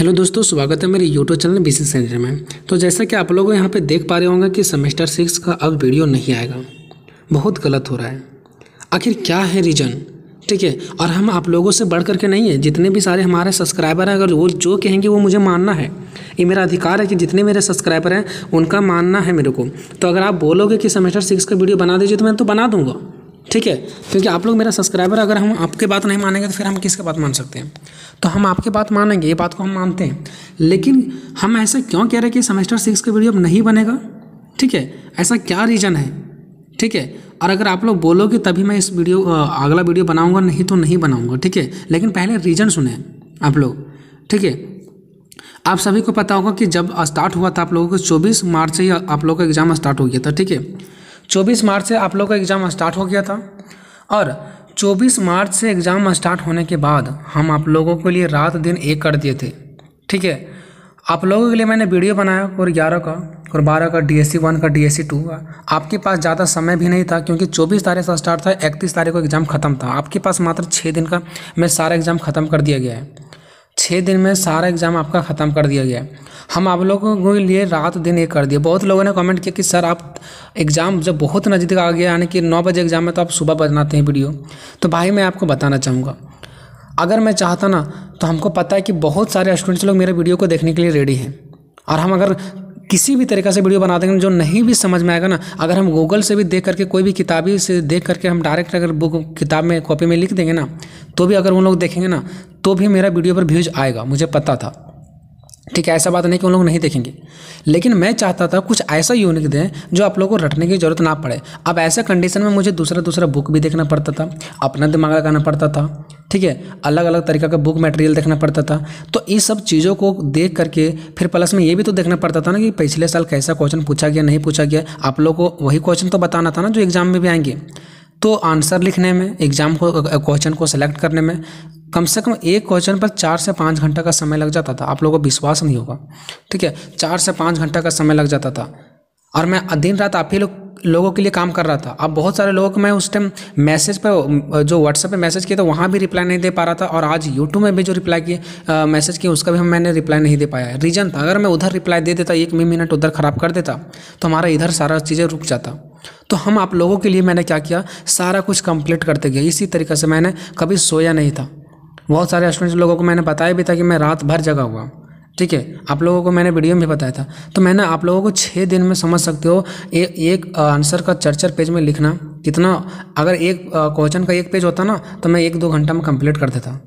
hello दोस्तों स्वागत है मेरे यूट्यूब चैनल बिजनेस सेंटर में तो जैसा कि आप लोग यहाँ पे देख पा रहे होंगे कि सेमेस्टर सिक्स का अब वीडियो नहीं आएगा बहुत गलत हो रहा है आखिर क्या है रीज़न ठीक है और हम आप लोगों से बढ़ करके नहीं है जितने भी सारे हमारे सब्सक्राइबर हैं अगर वो जो कहेंगे वो मुझे मानना है ये मेरा अधिकार है कि जितने मेरे सब्सक्राइबर हैं उनका मानना है मेरे को तो अगर आप बोलोगे कि सेमेस्टर सिक्स का वीडियो बना दीजिए तो मैं तो बना दूंगा ठीक है क्योंकि आप लोग मेरा सब्सक्राइबर अगर हम आपके बात नहीं मानेंगे तो फिर हम किसके बात मान सकते हैं तो हम आपके बात मानेंगे ये बात को हम मानते हैं लेकिन हम ऐसा क्यों कह रहे हैं कि सेमेस्टर सिक्स का वीडियो अब नहीं बनेगा ठीक है ऐसा क्या रीज़न है ठीक है और अगर आप लोग बोलोगे तभी मैं इस वीडियो अगला वीडियो बनाऊँगा नहीं तो नहीं बनाऊँगा ठीक है लेकिन पहले रीज़न सुने आप लोग ठीक है आप सभी को पता होगा कि जब स्टार्ट हुआ था आप लोगों को चौबीस मार्च से ही आप लोगों का एग्ज़ाम स्टार्ट हो गया था ठीक है 24 मार्च से आप लोग का एग्ज़ाम स्टार्ट हो गया था और 24 मार्च से एग्ज़ाम स्टार्ट होने के बाद हम आप लोगों के लिए रात दिन एक कर दिए थे ठीक है आप लोगों के लिए मैंने वीडियो बनाया और ग्यारह का और बारह का डी एस वन का डी एस सी टू का आपके पास ज़्यादा समय भी नहीं था क्योंकि चौबीस तारीख से स्टार्ट था इकतीस तारीख को एग्ज़ाम ख़त्म था आपके पास मात्र छः दिन का में सारा एग्ज़ाम ख़त्म कर दिया गया है छः दिन में सारा एग्ज़ाम आपका ख़त्म कर दिया गया है हम आप लोगों के लिए रात दिन ये कर दिए बहुत लोगों ने कमेंट किया कि सर आप एग्ज़ाम जब बहुत नज़दीक आ गया यानी कि नौ बजे एग्ज़ाम है तो आप सुबह बनाते हैं वीडियो तो भाई मैं आपको बताना चाहूँगा अगर मैं चाहता ना तो हमको पता है कि बहुत सारे स्टूडेंट्स लोग मेरे वीडियो को देखने के लिए रेडी हैं और हम अगर किसी भी तरीके से वीडियो बना देंगे जो नहीं भी समझ में आएगा ना अगर हम गूगल से भी देख करके कोई भी किताबी से देख करके हम डायरेक्ट अगर बुक किताब में कॉपी में लिख देंगे ना तो भी अगर उन लोग देखेंगे ना तो भी मेरा वीडियो पर व्यूज़ आएगा मुझे पता था ठीक है ऐसा बात नहीं कि उन लोग नहीं देखेंगे लेकिन मैं चाहता था कुछ ऐसा यूनिक दें जो आप लोगों को रटने की ज़रूरत ना पड़े अब ऐसा कंडीशन में मुझे दूसरा दूसरा बुक भी देखना पड़ता था अपना दिमाग लगाना पड़ता था ठीक है अलग अलग तरीका का बुक मटेरियल देखना पड़ता था तो इन सब चीज़ों को देख करके फिर प्लस में ये भी तो देखना पड़ता था ना कि पिछले साल कैसा क्वेश्चन पूछा गया नहीं पूछा गया आप लोग को वही क्वेश्चन तो बताना था ना जो एग्ज़ाम में भी आएंगे तो आंसर लिखने में एग्ज़ाम को क्वेश्चन को सेलेक्ट करने में कम से कम एक क्वेश्चन पर चार से पाँच घंटा का समय लग जाता था आप लोगों को विश्वास नहीं होगा ठीक है चार से पाँच घंटा का समय लग जाता था और मैं दिन रात आप ही लोग लोगों के लिए काम कर रहा था अब बहुत सारे लोगों को मैं उस टाइम मैसेज पर जो व्हाट्सएप पे मैसेज किया था वहाँ भी रिप्लाई नहीं दे पा रहा था और आज यूट्यूब में भी जो रिप्लाई किए मैसेज किए उसका भी हम मैंने रिप्लाई नहीं दे पाया रीज़न था अगर मैं उधर रिप्लाई दे देता एक मिनट उधर ख़राब कर देता तो हमारा इधर सारा चीज़ें रुक जाता तो हम आप लोगों के लिए मैंने क्या किया सारा कुछ कंप्लीट करते गए इसी तरीके से मैंने कभी सोया नहीं था बहुत सारे स्टूडेंट्स लोगों को मैंने बताया भी था कि मैं रात भर जगा हुआ ठीक है आप लोगों को मैंने वीडियो में भी बताया था तो मैंने आप लोगों को छः दिन में समझ सकते हो ए, एक आंसर का चर्चर पेज में लिखना कितना अगर एक क्वेश्चन का एक पेज होता ना तो मैं एक दो घंटा में कंप्लीट कर देता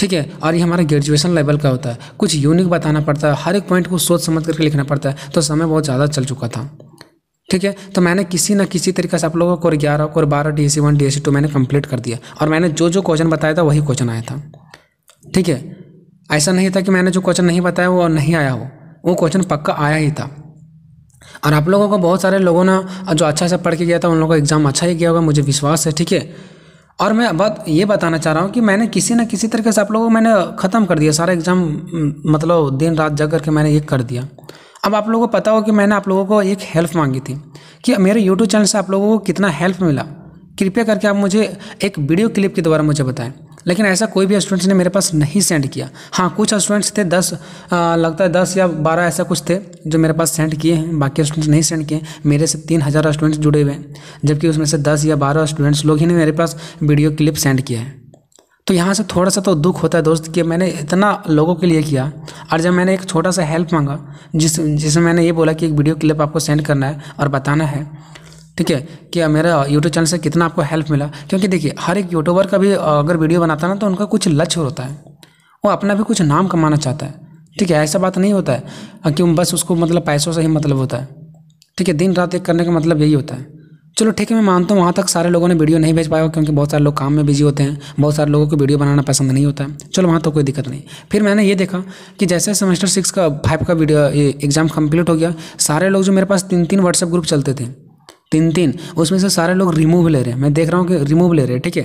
ठीक है और ये हमारा ग्रेजुएशन लेवल का होता है कुछ यूनिक बताना पड़ता है हर एक पॉइंट को सोच समझ करके लिखना पड़ता है तो समय बहुत ज़्यादा चल चुका था ठीक है तो मैंने किसी ना किसी तरीके से आप लोगों को ग्यारह और बारह D C e one D C two मैंने कंप्लीट कर दिया और मैंने जो जो क्वेश्चन बताया था वही क्वेश्चन आया था ठीक है ऐसा नहीं था कि मैंने जो क्वेश्चन नहीं बताया वो नहीं आया हो वो क्वेश्चन पक्का आया ही था और आप लोगों को बहुत सारे लोगों ने जो अच्छा से पढ़ के गया था उन लोगों का एग्ज़ाम अच्छा ही गया होगा मुझे विश्वास है ठीक है और मैं बात ये बताना चाह रहा हूँ कि मैंने किसी ना किसी तरीके से आप लोगों को मैंने ख़त्म कर दिया सारा एग्ज़ाम मतलब दिन रात जग करके मैंने ये कर दिया अब आप लोगों को पता हो कि मैंने आप लोगों को एक हेल्प मांगी थी कि मेरे यूट्यूब चैनल से आप लोगों को कितना हेल्प मिला कृपया करके आप मुझे एक वीडियो क्लिप के द्वारा मुझे बताएं लेकिन ऐसा कोई भी स्टूडेंट्स ने मेरे पास नहीं सेंड किया हाँ कुछ स्टूडेंट्स थे दस आ, लगता है दस या बारह ऐसा कुछ थे जो मेरे पास सेंड किए हैं बाकी स्टूडेंट्स नहीं सेंड किए मेरे से तीन हज़ार स्टूडेंट्स जुड़े हुए हैं जबकि उसमें से दस या बारह स्टूडेंट्स लोग ही ने मेरे पास वीडियो क्लिप सेंड किया है तो यहाँ से थोड़ा सा तो दुख होता है दोस्त कि मैंने इतना लोगों के लिए किया और जब मैंने एक छोटा सा हेल्प मांगा जिस जिसमें मैंने ये बोला कि एक वीडियो क्लिप आपको सेंड करना है और बताना है ठीक है कि मेरा यूट्यूब चैनल से कितना आपको हेल्प मिला क्योंकि देखिए हर एक यूट्यूबर का भी अगर वीडियो बनाता ना तो उनका कुछ लक्ष्य होता है वो अपना भी कुछ नाम कमाना चाहता है ठीक है ऐसा बात नहीं होता है कि बस उसको मतलब पैसों से ही मतलब होता है ठीक है दिन रात एक करने का मतलब यही होता है चलो ठीक है मैं मानता हूँ वहाँ तक सारे लोगों ने वीडियो नहीं भेज पाया क्योंकि बहुत सारे लोग काम में बिजी होते हैं बहुत सारे लोगों को वीडियो बनाना पसंद नहीं होता है चलो वहाँ तो कोई दिक्कत नहीं फिर मैंने ये देखा कि जैसे सेमेस्टर सिक्स का फाइव का वीडियो एग्ज़ाम कंप्लीट हो गया सारे लोग जो मेरे पास तीन तीन व्हाट्सएप ग्रुप चलते थे तीन तीन उसमें से सारे लोग रिमूव ले रहे हैं मैं देख रहा हूँ कि रिमूव ले रहे हैं ठीक है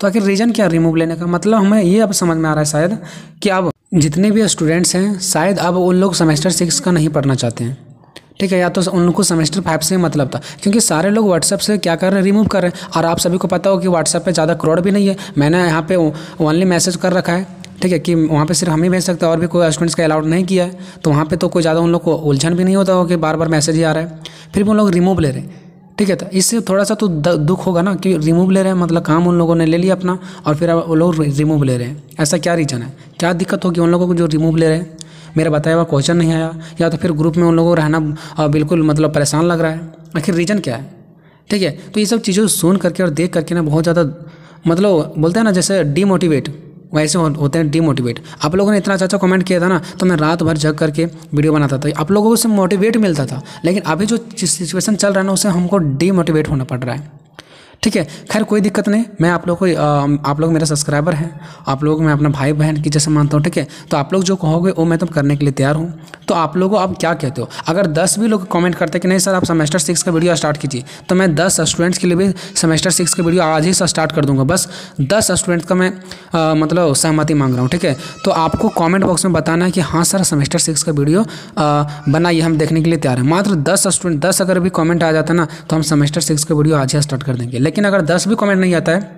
तो आखिर रीज़न क्या रिमूव लेने का मतलब हमें ये अब समझ में आ रहा है शायद कि अब जितने भी स्टूडेंट्स हैं शायद अब उन लोग सेमेस्टर सिक्स का नहीं पढ़ना चाहते हैं ठीक है या तो उनको सेमेस्टर फाइव से मतलब था क्योंकि सारे लोग व्हाट्सएप से क्या कर रहे हैं रिमूव कर रहे हैं और आप सभी को पता हो कि व्हाट्सएप पे ज़्यादा क्रोड भी नहीं है मैंने यहाँ पे ओनली मैसेज कर रखा है ठीक है कि वहाँ पे सिर्फ हम ही भेज सकते हैं और भी कोई स्टूडेंट्स का अलाउड नहीं किया है तो वहाँ पे तो कोई ज़्यादा उन लोग को उलझन भी नहीं होता हो कि बार बार मैसेज ही आ रहा है फिर भी उन लोग रिमूव ले रहे हैं ठीक है तो इससे थोड़ा सा तो दुख होगा ना कि रिमूव ले रहे हैं मतलब काम उन लोगों ने ले लिया अपना और फिर अब वो लोग रिमूव ले रहे हैं ऐसा क्या रीज़न है क्या दिक्कत होगी उन लोगों को जो रिमूव ले रहे हैं मेरा बताया हुआ क्वेश्चन नहीं आया या तो फिर ग्रुप में उन लोगों को रहना बिल्कुल मतलब परेशान लग रहा है आखिर रीज़न क्या है ठीक है तो ये सब चीज़ों सुन करके और देख करके ना बहुत ज़्यादा मतलब बोलते हैं ना जैसे डीमोटिवेट वैसे होते हैं डीमोटिवेट आप लोगों ने इतना अच्छा अच्छा कमेंट किया था ना तो मैं रात भर जग करके वीडियो बनाता था आप लोगों को उससे मोटिवेट मिलता था लेकिन अभी जो सिचुएशन चल रहा है ना उससे हमको डीमोटिवेट होना पड़ रहा है ठीक है खैर कोई दिक्कत नहीं मैं आप लोग को आप लोग मेरा सब्सक्राइबर हैं आप लोग मैं अपना भाई बहन की जैसे मानता हूँ ठीक है तो आप लोग जो कहोगे वो मैं तो करने के लिए तैयार हूँ तो आप लोगों आप क्या कहते हो अगर दस भी लोग कमेंट करते कि नहीं सर आप सेमेस्टर सिक्स का वीडियो स्टार्ट कीजिए तो मैं दस स्टूडेंट्स के लिए भी सेमेस्टर सिक्स का वीडियो आज ही से स्टार्ट कर दूंगा बस दस स्टूडेंट्स का मैं आ, मतलब सहमति मांग रहा हूँ ठीक है तो आपको कॉमेंट बॉक्स में बताना है कि हाँ सर सेमेस्टर सिक्स का वीडियो बनाइए हम देखने के लिए तैयार हैं मात्र दस स्टूडेंट दस अगर भी कॉमेंट आ जाता ना तो हम सेमेस्टर सिक्स का वीडियो आज ही स्टार्ट कर देंगे लेकिन लेकिन अगर दस भी कमेंट नहीं आता है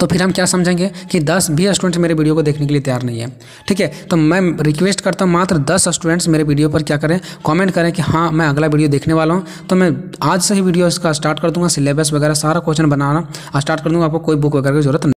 तो फिर हम क्या समझेंगे कि दस भी स्टूडेंट्स मेरे वीडियो को देखने के लिए तैयार नहीं है ठीक है तो मैं रिक्वेस्ट करता हूँ मात्र दस स्टूडेंट्स मेरे वीडियो पर क्या करें कमेंट करें कि हाँ मैं अगला वीडियो देखने वाला हूँ तो मैं आज से ही वीडियो इसका स्टार्ट कर दूंगा सिलेबस वगैरह सारा क्वेश्चन बनाना स्टार्ट कर दूंगा आपको कोई बुक वगैरह की जरूरत